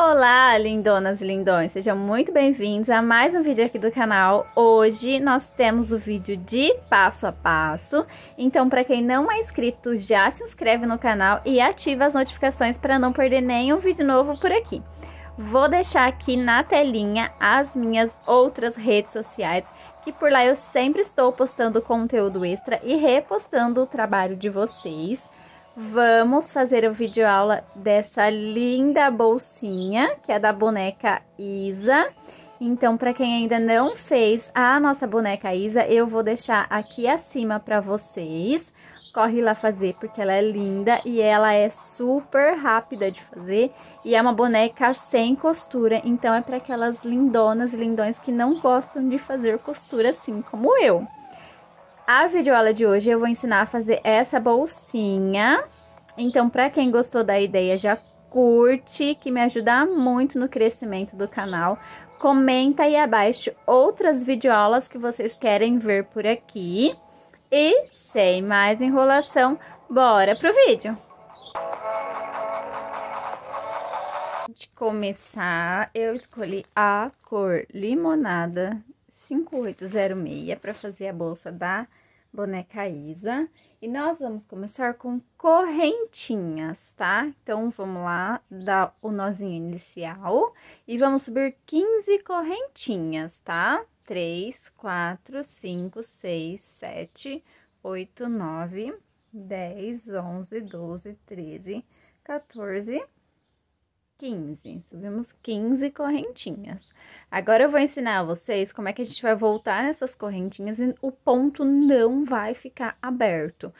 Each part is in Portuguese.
Olá, lindonas e lindões! Sejam muito bem-vindos a mais um vídeo aqui do canal. Hoje nós temos o vídeo de passo a passo. Então, para quem não é inscrito, já se inscreve no canal e ativa as notificações para não perder nenhum vídeo novo por aqui. Vou deixar aqui na telinha as minhas outras redes sociais, que por lá eu sempre estou postando conteúdo extra e repostando o trabalho de vocês vamos fazer a videoaula dessa linda bolsinha, que é da boneca Isa. Então, para quem ainda não fez a nossa boneca Isa, eu vou deixar aqui acima para vocês. Corre lá fazer, porque ela é linda e ela é super rápida de fazer. E é uma boneca sem costura, então é para aquelas lindonas e lindões que não gostam de fazer costura assim como eu. A videoaula de hoje eu vou ensinar a fazer essa bolsinha. Então, para quem gostou da ideia, já curte, que me ajuda muito no crescimento do canal. Comenta aí abaixo outras videoaulas que vocês querem ver por aqui. E, sem mais enrolação, bora pro vídeo! De começar, eu escolhi a cor limonada 5806 para fazer a bolsa da boneca Isa. E nós vamos começar com correntinhas, tá? Então, vamos lá, dar o nozinho inicial e vamos subir 15 correntinhas, tá? 3, 4, 5, 6, 7, 8, 9, 10, 11, 12, 13, 14, 15. Subimos 15 correntinhas. Agora eu vou ensinar a vocês como é que a gente vai voltar nessas correntinhas e o ponto não vai ficar aberto.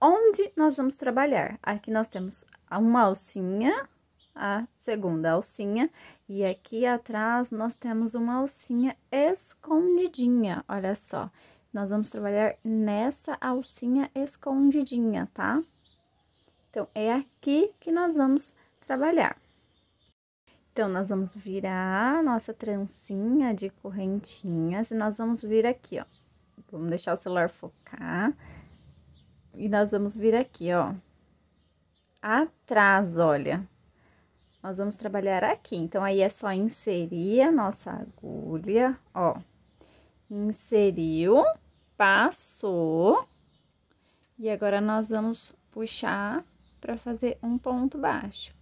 Onde nós vamos trabalhar? Aqui nós temos uma alcinha, a segunda alcinha, e aqui atrás nós temos uma alcinha escondidinha, olha só. Nós vamos trabalhar nessa alcinha escondidinha, tá? Então, é aqui que nós vamos trabalhar. Então, nós vamos virar nossa trancinha de correntinhas e nós vamos vir aqui, ó. Vamos deixar o celular focar. E nós vamos vir aqui, ó. Atrás, olha. Nós vamos trabalhar aqui. Então, aí é só inserir a nossa agulha, ó. Inseriu, passou. E agora, nós vamos puxar para fazer um ponto baixo.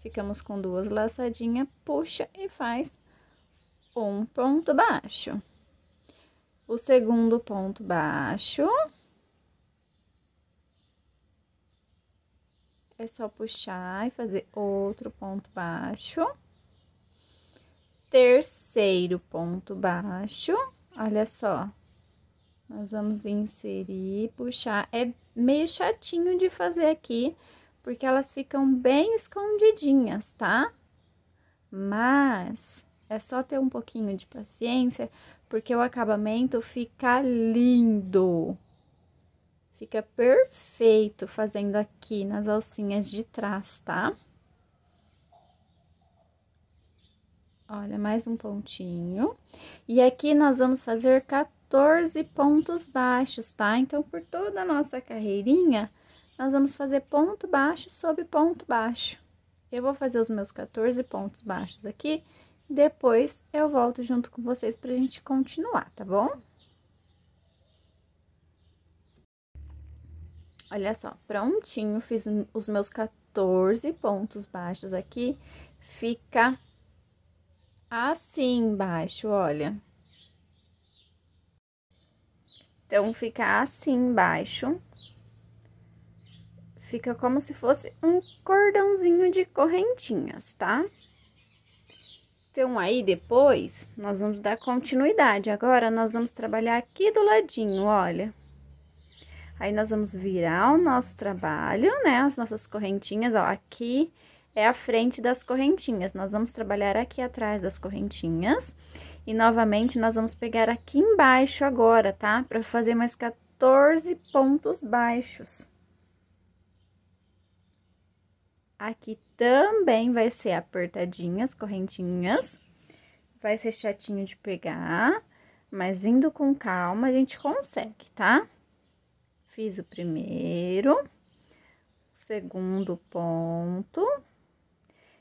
Ficamos com duas laçadinhas, puxa e faz um ponto baixo. O segundo ponto baixo... É só puxar e fazer outro ponto baixo. Terceiro ponto baixo. Olha só. Nós vamos inserir, puxar. É meio chatinho de fazer aqui, porque elas ficam bem escondidinhas, tá? Mas é só ter um pouquinho de paciência, porque o acabamento fica lindo. Fica perfeito fazendo aqui nas alcinhas de trás, tá? Olha, mais um pontinho. E aqui nós vamos fazer 14 pontos baixos, tá? Então, por toda a nossa carreirinha, nós vamos fazer ponto baixo sobre ponto baixo. Eu vou fazer os meus 14 pontos baixos aqui, depois eu volto junto com vocês pra gente continuar, tá bom? Olha só, prontinho, fiz os meus 14 pontos baixos aqui, fica assim embaixo, olha. Então, fica assim embaixo. Fica como se fosse um cordãozinho de correntinhas, tá? Então, aí depois, nós vamos dar continuidade. Agora, nós vamos trabalhar aqui do ladinho, olha. Aí, nós vamos virar o nosso trabalho, né? As nossas correntinhas, ó, aqui é a frente das correntinhas. Nós vamos trabalhar aqui atrás das correntinhas. E, novamente, nós vamos pegar aqui embaixo agora, tá? Pra fazer mais 14 pontos baixos. Aqui também vai ser apertadinhas, correntinhas. Vai ser chatinho de pegar, mas indo com calma a gente consegue, tá? Fiz o primeiro, segundo ponto.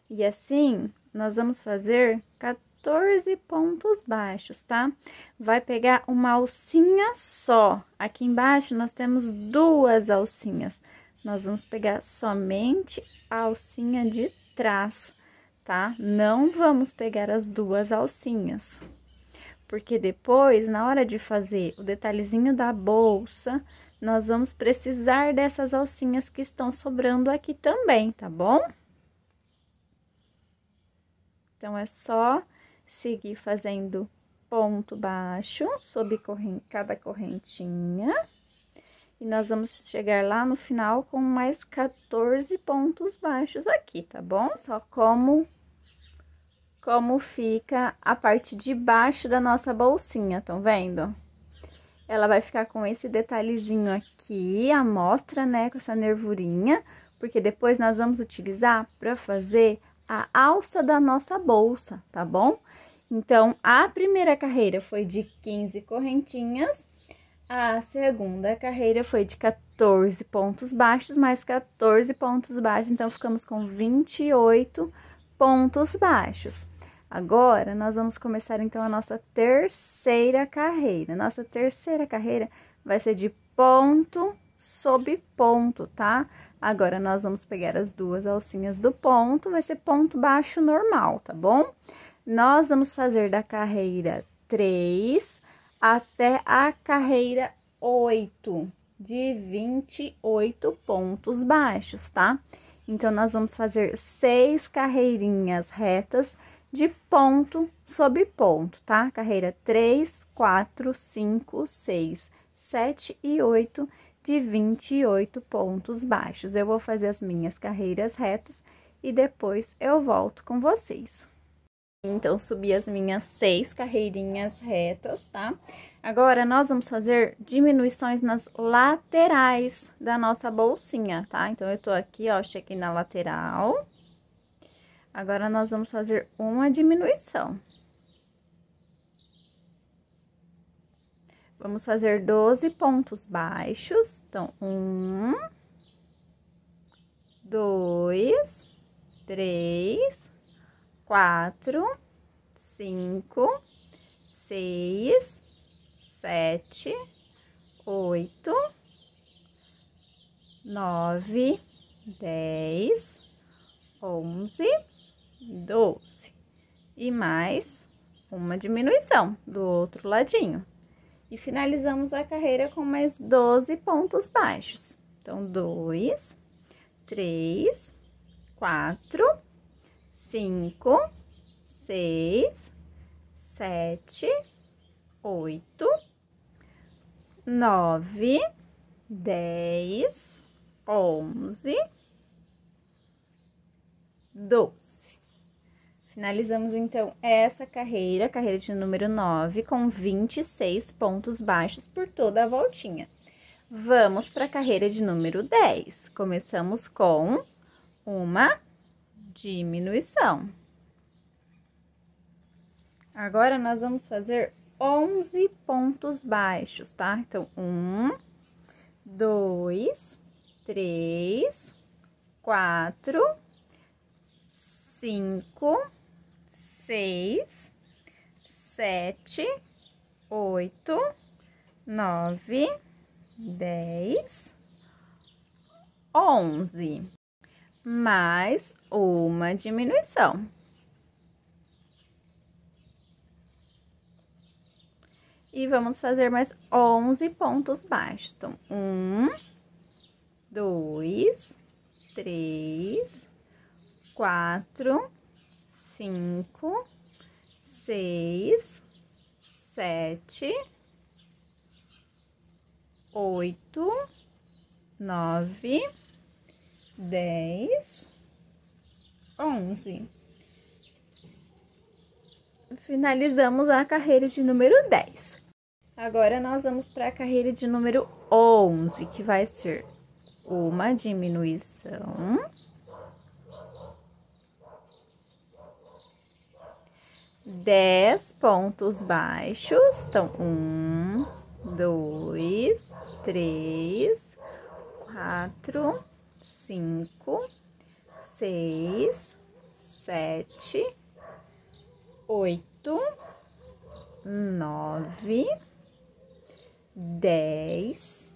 E assim, nós vamos fazer 14 pontos baixos, tá? Vai pegar uma alcinha só. Aqui embaixo, nós temos duas alcinhas nós vamos pegar somente a alcinha de trás, tá? Não vamos pegar as duas alcinhas, porque depois, na hora de fazer o detalhezinho da bolsa, nós vamos precisar dessas alcinhas que estão sobrando aqui também, tá bom? Então, é só seguir fazendo ponto baixo sobre cada correntinha. E nós vamos chegar lá no final com mais 14 pontos baixos aqui, tá bom? Só como como fica a parte de baixo da nossa bolsinha, estão vendo? Ela vai ficar com esse detalhezinho aqui, a mostra, né, com essa nervurinha, porque depois nós vamos utilizar para fazer a alça da nossa bolsa, tá bom? Então, a primeira carreira foi de 15 correntinhas, a segunda carreira foi de 14 pontos baixos, mais 14 pontos baixos, então ficamos com 28 pontos baixos. Agora, nós vamos começar, então, a nossa terceira carreira. Nossa terceira carreira vai ser de ponto sobre ponto, tá? Agora, nós vamos pegar as duas alcinhas do ponto, vai ser ponto baixo normal, tá bom? Nós vamos fazer da carreira 3 até a carreira 8, de 28 pontos baixos, tá? Então, nós vamos fazer seis carreirinhas retas de ponto sobre ponto, tá? Carreira 3, 4, 5, 6, 7 e 8 de 28 pontos baixos. Eu vou fazer as minhas carreiras retas e depois eu volto com vocês. Então, subi as minhas seis carreirinhas retas, tá? Agora, nós vamos fazer diminuições nas laterais da nossa bolsinha, tá? Então, eu tô aqui, ó, cheguei na lateral. Agora, nós vamos fazer uma diminuição. Vamos fazer 12 pontos baixos. Então, um, dois, três, quatro, cinco, seis, sete, oito, nove, dez, onze, doze. E mais uma diminuição do outro ladinho. E finalizamos a carreira com mais 12 pontos baixos. Então, dois, três, quatro cinco, seis, sete, oito, nove, dez, onze, doze. Finalizamos então essa carreira, carreira de número nove, com 26 pontos baixos por toda a voltinha. Vamos para a carreira de número dez. Começamos com uma diminuição. Agora, nós vamos fazer 11 pontos baixos, tá? Então, um, dois, três, quatro, cinco, seis, sete, oito, nove, dez, onze mais uma diminuição. E vamos fazer mais 11 pontos baixos. Então, um, dois, três, quatro, cinco, seis, sete, oito, nove dez, onze. Finalizamos a carreira de número dez. Agora, nós vamos para a carreira de número onze, que vai ser uma diminuição... dez pontos baixos. Então, um, dois, três, quatro, cinco, seis, sete, oito, nove, dez.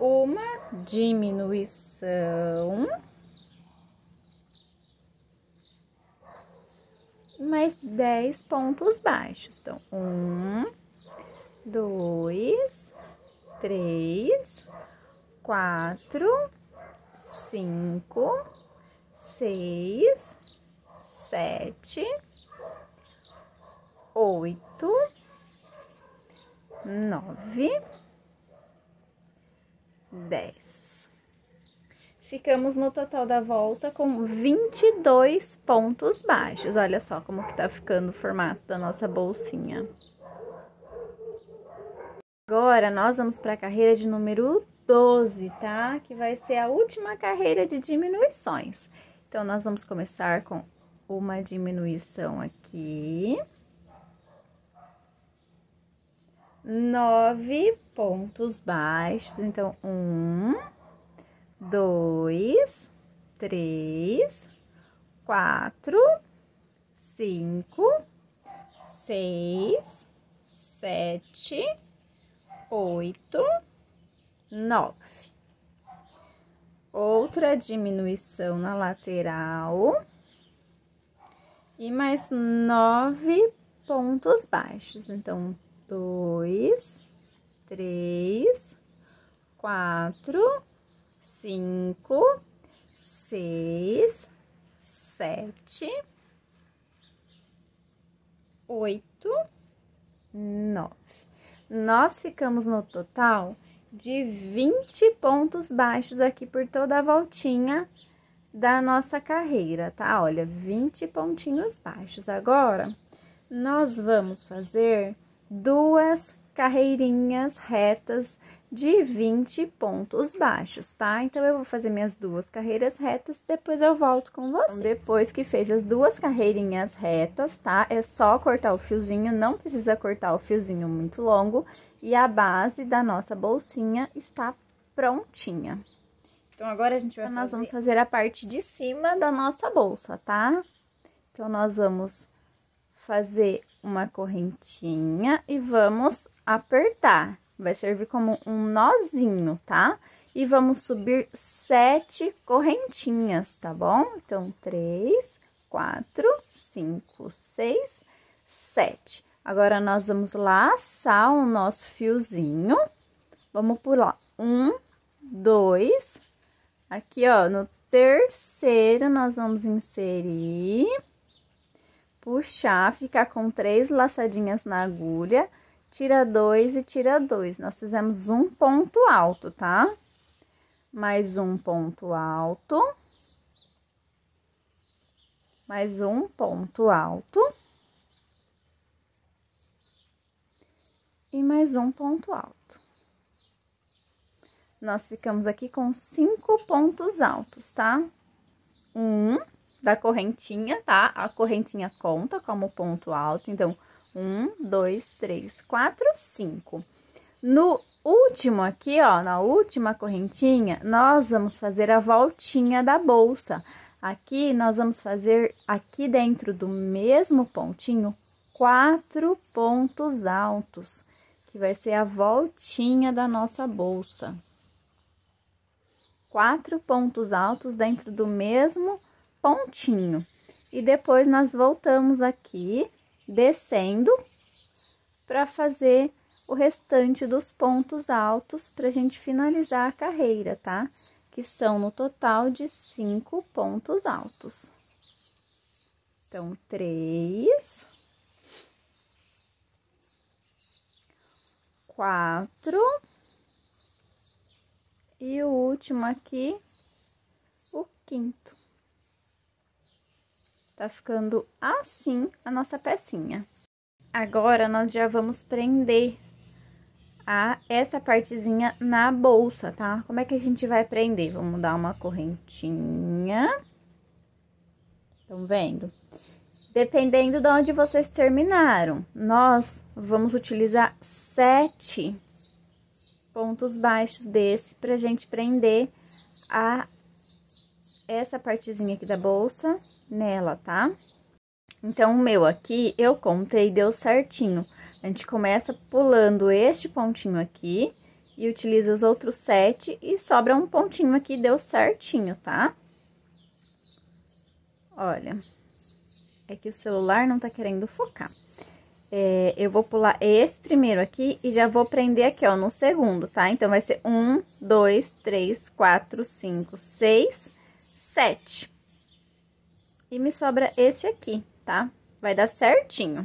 Uma diminuição. mais dez pontos baixos. Então, um, dois, três, quatro, cinco, seis, sete, oito, nove, dez. Ficamos no total da volta com 22 pontos baixos. Olha só como que tá ficando o formato da nossa bolsinha. Agora, nós vamos para a carreira de número 12, tá? Que vai ser a última carreira de diminuições. Então, nós vamos começar com uma diminuição aqui. 9 pontos baixos. Então, um, dois, três, quatro, cinco, seis, sete, oito. 9. Outra diminuição na lateral. E mais nove pontos baixos. Então, dois, três, quatro, cinco, seis, sete, oito, nove. Nós ficamos no total de 20 pontos baixos aqui por toda a voltinha da nossa carreira, tá? Olha, 20 pontinhos baixos. Agora, nós vamos fazer duas carreirinhas retas de 20 pontos baixos, tá? Então, eu vou fazer minhas duas carreiras retas, depois eu volto com vocês. Então, depois que fez as duas carreirinhas retas, tá? É só cortar o fiozinho, não precisa cortar o fiozinho muito longo e a base da nossa bolsinha está prontinha. Então, agora a gente vai então, Nós vamos fazer a parte de cima da nossa bolsa, tá? Então, nós vamos fazer uma correntinha e vamos apertar. Vai servir como um nozinho, tá? E vamos subir sete correntinhas, tá bom? Então, três, quatro, cinco, seis, sete. Agora, nós vamos laçar o nosso fiozinho. Vamos pular um, dois. Aqui, ó, no terceiro, nós vamos inserir, puxar, ficar com três laçadinhas na agulha, tira dois e tira dois. Nós fizemos um ponto alto, tá? Mais um ponto alto. Mais um ponto alto. e mais um ponto alto. Nós ficamos aqui com cinco pontos altos, tá? Um da correntinha, tá? A correntinha conta como ponto alto, então, um, dois, três, quatro, cinco. No último aqui, ó, na última correntinha, nós vamos fazer a voltinha da bolsa. Aqui, nós vamos fazer aqui dentro do mesmo pontinho quatro pontos altos, que vai ser a voltinha da nossa bolsa. Quatro pontos altos dentro do mesmo pontinho. E depois nós voltamos aqui, descendo, para fazer o restante dos pontos altos para a gente finalizar a carreira, tá? Que são no total de cinco pontos altos. Então, três, quatro. E o último aqui, o quinto. Tá ficando assim a nossa pecinha. Agora, nós já vamos prender a essa partezinha na bolsa, tá? Como é que a gente vai prender? Vamos dar uma correntinha. Estão vendo? Dependendo de onde vocês terminaram, nós vamos utilizar sete pontos baixos desse pra gente prender a essa partezinha aqui da bolsa nela, tá? Então, o meu aqui, eu contei, deu certinho. A gente começa pulando este pontinho aqui e utiliza os outros sete e sobra um pontinho aqui, deu certinho, tá? Olha... É que o celular não tá querendo focar. É, eu vou pular esse primeiro aqui e já vou prender aqui, ó, no segundo, tá? Então, vai ser um, dois, três, quatro, cinco, seis, sete. E me sobra esse aqui, tá? Vai dar certinho.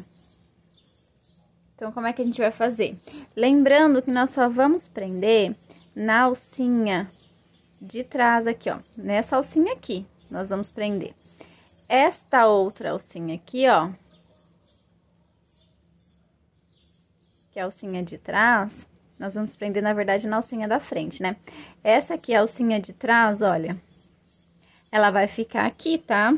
Então, como é que a gente vai fazer? Lembrando que nós só vamos prender na alcinha de trás aqui, ó. Nessa alcinha aqui, nós vamos prender esta outra alcinha aqui, ó. Que é a alcinha de trás, nós vamos prender, na verdade, na alcinha da frente, né? Essa aqui, a alcinha de trás, olha, ela vai ficar aqui, tá?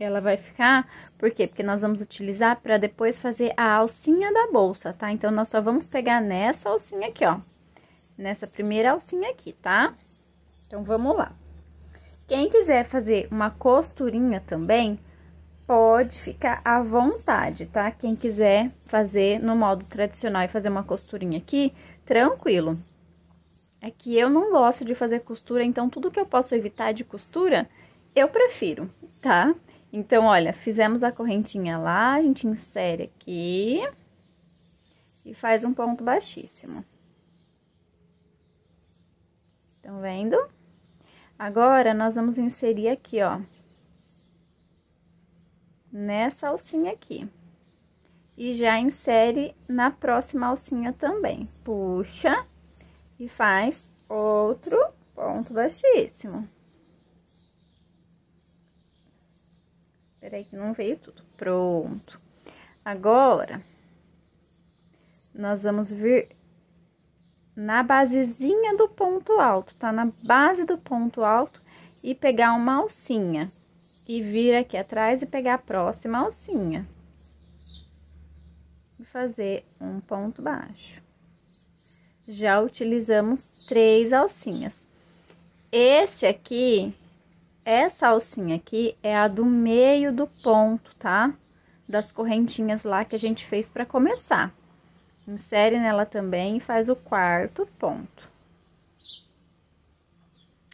Ela vai ficar, por quê? Porque nós vamos utilizar para depois fazer a alcinha da bolsa, tá? Então, nós só vamos pegar nessa alcinha aqui, ó. Nessa primeira alcinha aqui, tá? Então, vamos lá. Quem quiser fazer uma costurinha também, pode ficar à vontade, tá? Quem quiser fazer no modo tradicional e fazer uma costurinha aqui, tranquilo. É que eu não gosto de fazer costura, então tudo que eu posso evitar de costura, eu prefiro, tá? Então, olha, fizemos a correntinha lá, a gente insere aqui e faz um ponto baixíssimo. Estão vendo? Agora, nós vamos inserir aqui, ó, nessa alcinha aqui. E já insere na próxima alcinha também. Puxa e faz outro ponto baixíssimo. Peraí que não veio tudo. Pronto. Agora, nós vamos vir na basezinha do ponto alto, tá? Na base do ponto alto e pegar uma alcinha. E vir aqui atrás e pegar a próxima alcinha. E fazer um ponto baixo. Já utilizamos três alcinhas. Esse aqui, essa alcinha aqui é a do meio do ponto, tá? Das correntinhas lá que a gente fez para começar. Insere nela também e faz o quarto ponto.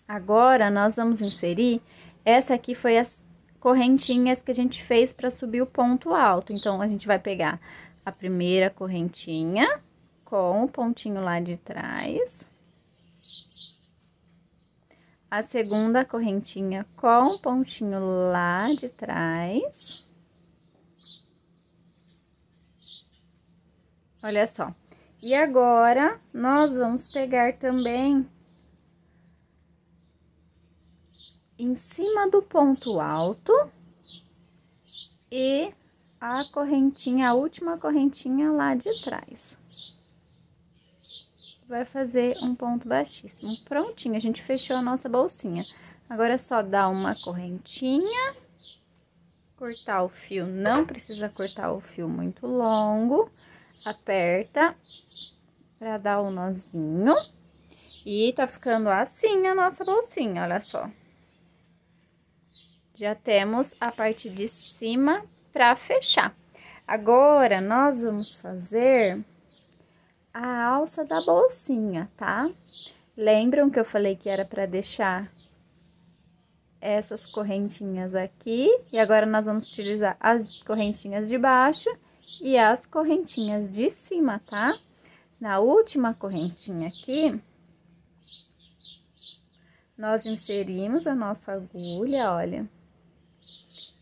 Agora, nós vamos inserir, essa aqui foi as correntinhas que a gente fez para subir o ponto alto. Então, a gente vai pegar a primeira correntinha com o pontinho lá de trás. A segunda correntinha com o pontinho lá de trás. Olha só. E agora, nós vamos pegar também em cima do ponto alto e a correntinha, a última correntinha lá de trás. Vai fazer um ponto baixíssimo. Prontinho, a gente fechou a nossa bolsinha. Agora é só dar uma correntinha, cortar o fio, não precisa cortar o fio muito longo aperta para dar um nozinho. E tá ficando assim a nossa bolsinha, olha só. Já temos a parte de cima para fechar. Agora, nós vamos fazer a alça da bolsinha, tá? Lembram que eu falei que era para deixar essas correntinhas aqui? E agora, nós vamos utilizar as correntinhas de baixo e as correntinhas de cima, tá? Na última correntinha aqui, nós inserimos a nossa agulha, olha.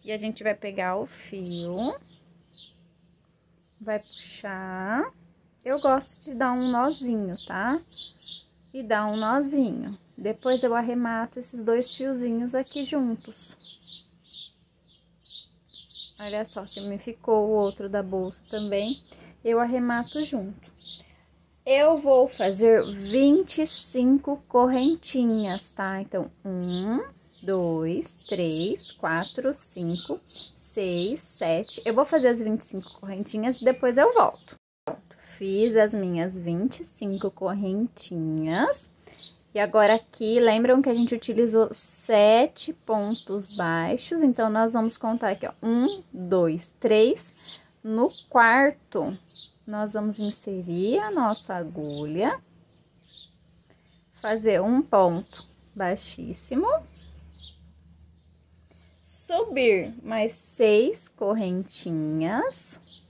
E a gente vai pegar o fio, vai puxar. Eu gosto de dar um nozinho, tá? E dar um nozinho. Depois eu arremato esses dois fiozinhos aqui juntos. Olha só que me ficou o outro da bolsa também. Eu arremato junto. Eu vou fazer 25 correntinhas, tá? Então, um, dois, três, quatro, cinco, seis, sete. Eu vou fazer as 25 correntinhas e depois eu volto. Pronto, fiz as minhas 25 correntinhas. E agora aqui, lembram que a gente utilizou sete pontos baixos, então nós vamos contar aqui, ó, um, dois, três. No quarto, nós vamos inserir a nossa agulha, fazer um ponto baixíssimo, subir mais seis correntinhas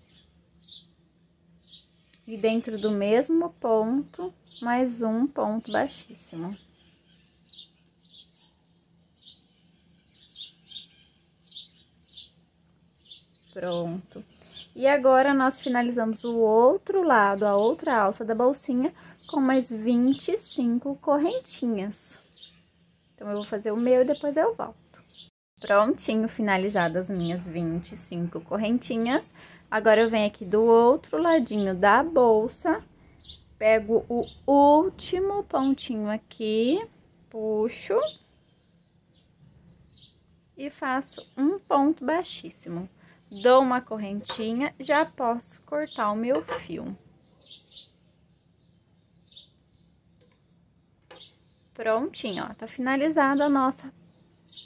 e dentro do mesmo ponto, mais um ponto baixíssimo. Pronto. E agora, nós finalizamos o outro lado, a outra alça da bolsinha, com mais 25 correntinhas. Então, eu vou fazer o meu e depois eu volto. Prontinho, finalizadas minhas 25 correntinhas. Agora, eu venho aqui do outro ladinho da bolsa, pego o último pontinho aqui, puxo e faço um ponto baixíssimo. Dou uma correntinha, já posso cortar o meu fio. Prontinho, ó, tá finalizada a nossa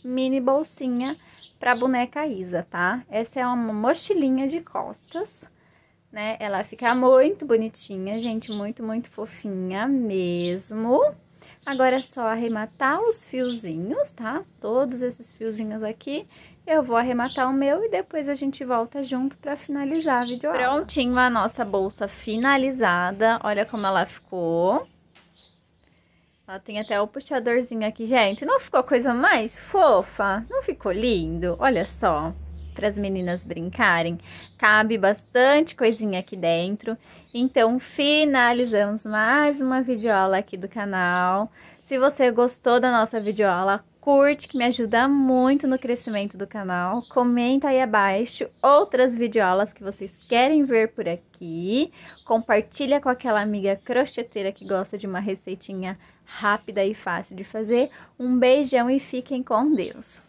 mini bolsinha para boneca Isa, tá? Essa é uma mochilinha de costas, né? Ela fica muito bonitinha, gente, muito, muito fofinha mesmo. Agora é só arrematar os fiozinhos, tá? Todos esses fiozinhos aqui. Eu vou arrematar o meu e depois a gente volta junto pra finalizar a videoaula. Prontinho a nossa bolsa finalizada. Olha como ela ficou. Ela tem até o puxadorzinho aqui, gente. Não ficou coisa mais fofa? Não ficou lindo? Olha só, para as meninas brincarem. Cabe bastante coisinha aqui dentro. Então, finalizamos mais uma videoaula aqui do canal. Se você gostou da nossa videoaula, curte, que me ajuda muito no crescimento do canal. Comenta aí abaixo outras videoaulas que vocês querem ver por aqui. Compartilha com aquela amiga crocheteira que gosta de uma receitinha rápida e fácil de fazer. Um beijão e fiquem com Deus!